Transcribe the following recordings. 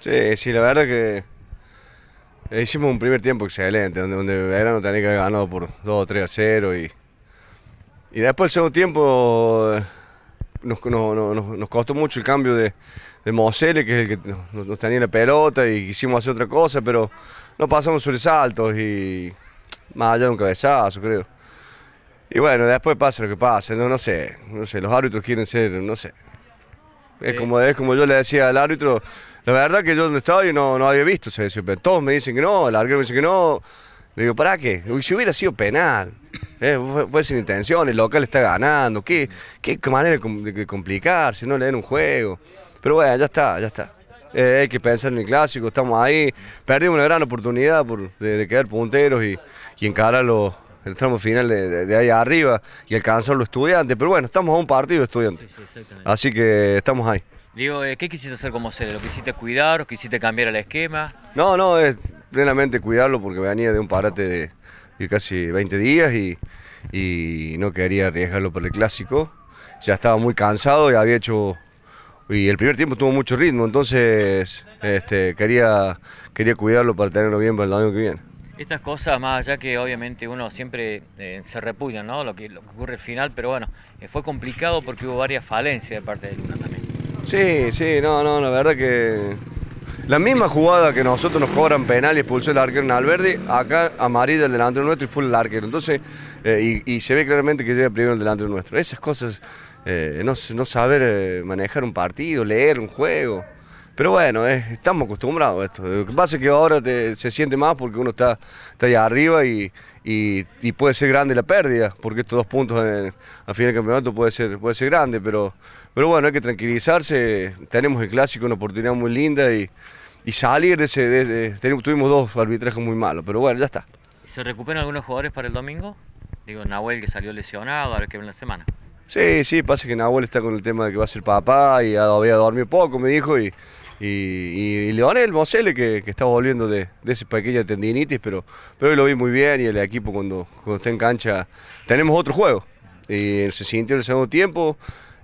Sí, sí, la verdad que eh, hicimos un primer tiempo excelente, donde, donde no tenía que haber ganado por 2 o 3 a 0 y, y después el segundo tiempo eh, nos, nos, nos, costó mucho el cambio de, de que es el que nos, tenía la pelota y quisimos hacer otra cosa, pero no pasamos saltos y más allá de un cabezazo, creo. Y bueno, después pasa lo que pasa, no, no sé, no sé, los árbitros quieren ser, no sé. Es, como, es como yo le decía al árbitro, la verdad que yo donde estaba y no, no había visto Todos me dicen que no, el arquero me dice que no. Le digo, ¿para qué? Si hubiera sido penal, eh, fue, sin intención, el local está ganando, qué, qué manera de complicar si no le den un juego. Pero bueno, ya está, ya está. Eh, hay que pensar en el clásico, estamos ahí, perdimos una gran oportunidad por, de, quedar punteros y, y encarar los, el tramo final de, de, ahí arriba y alcanzar los estudiantes, pero bueno, estamos a un partido de estudiantes, así que estamos ahí. Digo, eh, ¿qué quisiste hacer como Cele? ¿Lo quisiste cuidar o quisiste cambiar el esquema? No, no, es plenamente cuidarlo porque venía de un parate de, casi 20 días y, no quería arriesgarlo por el clásico. Ya estaba muy cansado y había hecho y el primer tiempo tuvo mucho ritmo, entonces este, quería, quería cuidarlo para tenerlo bien para el año que viene. Estas cosas, más allá que obviamente uno siempre eh, se repudia, ¿no? Lo que, ocurre al final, pero bueno, eh, fue complicado porque hubo varias falencias de parte de Luna también. Sí, sí, no, no, la verdad que. La misma jugada que nosotros nos cobran penal y expulsó el arquero en Alberdi, acá amarilla el delantero nuestro y fue el arquero. Entonces, eh, y, se ve claramente que llega primero el delantero nuestro. Esas cosas, eh, no, saber eh, manejar un partido, leer un juego. Pero bueno, estamos acostumbrados a esto. Lo que pasa es que ahora se siente más porque uno está allá arriba y, y, puede ser grande la pérdida, porque estos dos puntos a al final del campeonato puede ser, puede ser grande, pero, pero bueno, hay que tranquilizarse, tenemos el clásico, una oportunidad muy linda y, salir de ese... tuvimos dos arbitrajes muy malos, pero bueno, ya está. ¿Se recuperan algunos jugadores para el domingo? Digo, Nahuel que salió lesionado, ahora que viene la semana. Sí, sí, pasa que Nahuel está con el tema de que va a ser papá y había dormido poco, me dijo, y y, y Leonel Mosele, que, que, volviendo de, de, esa pequeña tendinitis, pero, pero lo vi muy bien y el equipo cuando, cuando está en cancha tenemos otro juego. Y se sintió en el segundo tiempo,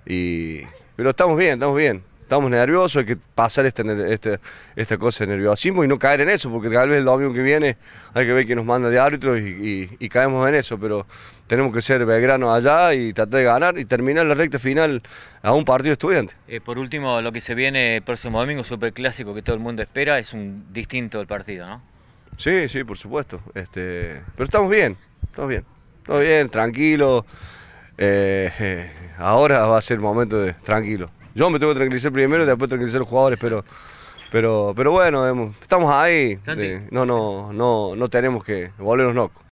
y, pero estamos bien, estamos bien estamos nerviosos, hay que pasar este, este, esta cosa de nerviosismo y no caer en eso, porque tal vez el domingo que viene hay que ver quién nos manda de árbitro y, caemos en eso, pero tenemos que ser Belgrano allá y tratar de ganar y terminar la recta final a un partido estudiante. Eh, por último, lo que se viene el próximo domingo, superclásico que todo el mundo espera, es un distinto del partido, ¿no? Sí, sí, por supuesto. Este, pero estamos bien, estamos bien, estamos bien, tranquilo. Eh, ahora va a ser momento de tranquilo. Yo me tengo que tranquilizar primero y después tranquilizar los jugadores, pero, pero, pero bueno, estamos ahí. Eh, no, no, no, no tenemos que volvernos locos.